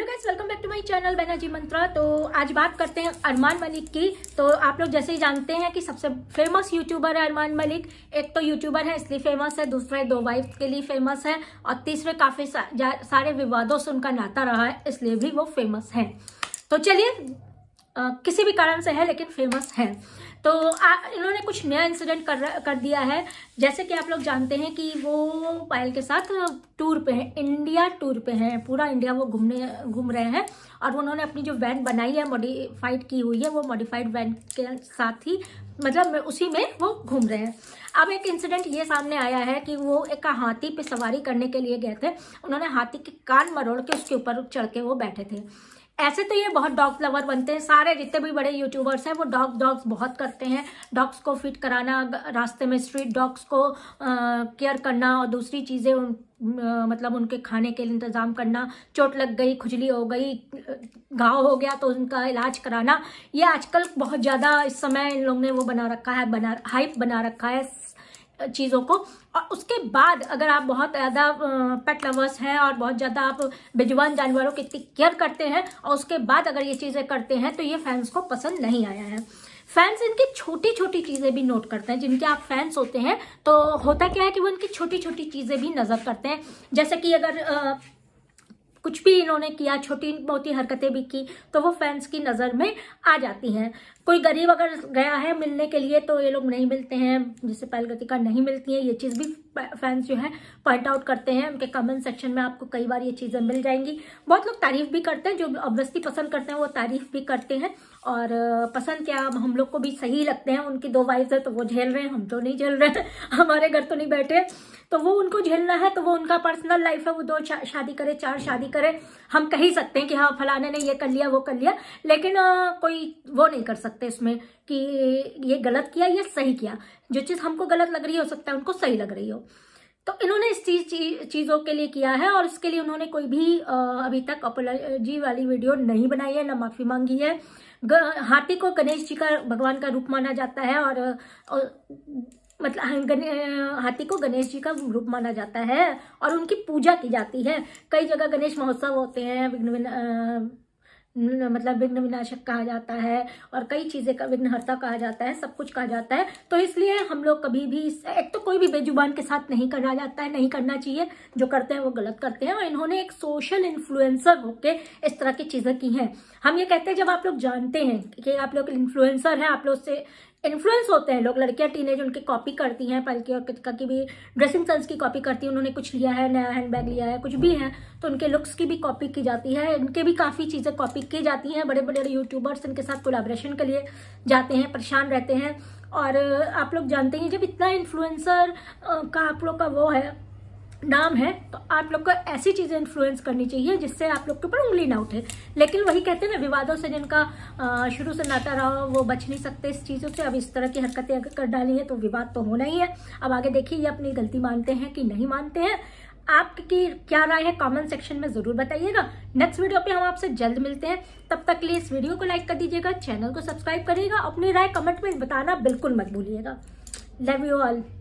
welcome back to my channel Banerjee Mantra तो आज बात करते हैं अरमान मलिक की तो आप लोग जैसे ही जानते हैं कि सबसे फेमस यूट्यूबर है अरमान मलिक एक तो यूट्यूबर है इसलिए फेमस है दूसरे दो वाइफ के लिए फेमस है और तीसरे काफी सा, सारे विवादों से उनका नाता रहा है इसलिए भी वो फेमस है तो चलिए किसी भी कारण से है लेकिन फेमस है तो आ, इन्होंने कुछ नया इंसिडेंट कर कर दिया है जैसे कि आप लोग जानते हैं कि वो पायल के साथ टूर पे हैं इंडिया टूर पे हैं पूरा इंडिया वो घूमने घूम रहे हैं और उन्होंने अपनी जो वैन बनाई है मॉडिफाइड की हुई है वो मॉडिफाइड वैन के साथ ही मतलब उसी में वो घूम रहे हैं अब एक इंसिडेंट ये सामने आया है कि वो एक हाथी पे सवारी करने के लिए गए थे उन्होंने हाथी के कान मरोड़ के उसके ऊपर चढ़ के वो बैठे थे ऐसे तो ये बहुत डॉग लवर बनते हैं सारे जितने भी बड़े यूट्यूबर्स हैं वो डॉग डॉग्स बहुत करते हैं डॉग्स को फिट कराना रास्ते में स्ट्रीट डॉग्स को केयर करना और दूसरी चीज़ें उन मतलब उनके खाने के लिए इंतज़ाम करना चोट लग गई खुजली हो गई घाव हो गया तो उनका इलाज कराना ये आजकल बहुत ज़्यादा इस समय इन लोगों ने वो बना रखा है बना हाइप बना रखा है चीज़ों को और उसके बाद अगर आप बहुत ज़्यादा पेट लवर्स हैं और बहुत ज़्यादा आप बेजवान जानवरों की इतनी केयर करते हैं और उसके बाद अगर ये चीज़ें करते हैं तो ये फैंस को पसंद नहीं आया है फैंस इनकी छोटी छोटी चीज़ें भी नोट करते हैं जिनके आप फैंस होते हैं तो होता क्या है कि वो इनकी छोटी छोटी चीज़ें भी नज़र करते हैं जैसे कि अगर कुछ भी इन्होंने किया छोटी मोटी हरकतें भी की तो वो फैंस की नज़र में आ जाती हैं कोई गरीब अगर गया है मिलने के लिए तो ये लोग नहीं मिलते हैं जिससे पहलगतिका नहीं मिलती है ये चीज़ भी फैंस जो है पॉइंट आउट करते हैं उनके कमेंट सेक्शन में आपको कई बार ये चीज़ें मिल जाएंगी बहुत लोग तारीफ भी करते हैं जो ऑब्वियसली पसंद करते हैं वो तारीफ भी करते हैं और पसंद क्या हम लोग को भी सही लगते हैं उनकी दो वाइफ है तो वो झेल रहे हैं हम तो नहीं झेल रहे हैं हमारे घर तो नहीं बैठे तो वो उनको झेलना है तो वो उनका पर्सनल लाइफ है वो दो शादी करे चार शादी करे हम कह ही सकते हैं कि हाँ फलाने ने ये कर लिया वो कर लिया लेकिन आ, कोई वो नहीं कर सकते इसमें कि ये गलत किया या सही किया जो चीज़ हमको गलत लग रही हो सकता है उनको सही लग रही हो तो इन्होंने इस चीज चीज़ों के लिए किया है और इसके लिए उन्होंने कोई भी अभी तक अपोलॉजी वाली वीडियो नहीं बनाई है ना माफ़ी मांगी है हाथी को गणेश जी का भगवान का रूप माना जाता है और, और मतलब हाँ, हाथी को गणेश जी का रूप माना जाता है और उनकी पूजा की जाती है कई जगह गणेश महोत्सव होते हैं विघ्न मतलब विघ्न विनाशक कहा जाता है और कई चीज़ें का विघ्नहर्ता कहा जाता है सब कुछ कहा जाता है तो इसलिए हम लोग कभी भी एक तो कोई भी बेजुबान के साथ नहीं करा जाता है नहीं करना चाहिए जो करते हैं वो गलत करते हैं और इन्होंने एक सोशल इन्फ्लुएंसर होके इस तरह की चीज़ें की हैं हम ये कहते हैं जब आप लोग जानते हैं कि आप लोग इन्फ्लुएंसर हैं आप लोग से इन्फ्लुएंस होते हैं लोग लड़कियां एज उनकी कॉपी करती हैं पलकी और कितका की भी ड्रेसिंग सेंस की कॉपी करती है उन्होंने कुछ लिया है नया हैंडबैग लिया है कुछ भी है तो उनके लुक्स की भी कॉपी की जाती है इनके भी काफ़ी चीज़ें कॉपी की जाती हैं बड़े बड़े यूट्यूबर्स इनके साथ कोलाब्रेशन के लिए जाते हैं परेशान रहते हैं और आप लोग जानते हैं जब इतना इन्फ्लुएंसर का आप लोग का वो है नाम है तो आप लोग को ऐसी चीज़ें इन्फ्लुएंस करनी चाहिए जिससे आप लोग के ऊपर उंगली ना उठे लेकिन वही कहते हैं ना विवादों से जिनका शुरू से नाता रहा वो बच नहीं सकते इस चीज़ों से अब इस तरह की हरकतें अगर कर डाली हैं तो विवाद तो होना ही है अब आगे देखिए ये अपनी गलती मानते हैं कि नहीं मानते हैं आपकी क्या राय है कमेंट सेक्शन में ज़रूर बताइएगा नेक्स्ट वीडियो पे हम आपसे जल्द मिलते हैं तब तक लिए इस वीडियो को लाइक कर दीजिएगा चैनल को सब्सक्राइब करिएगा अपनी राय कमेंट में बताना बिल्कुल मत भूलिएगा लव यू ऑल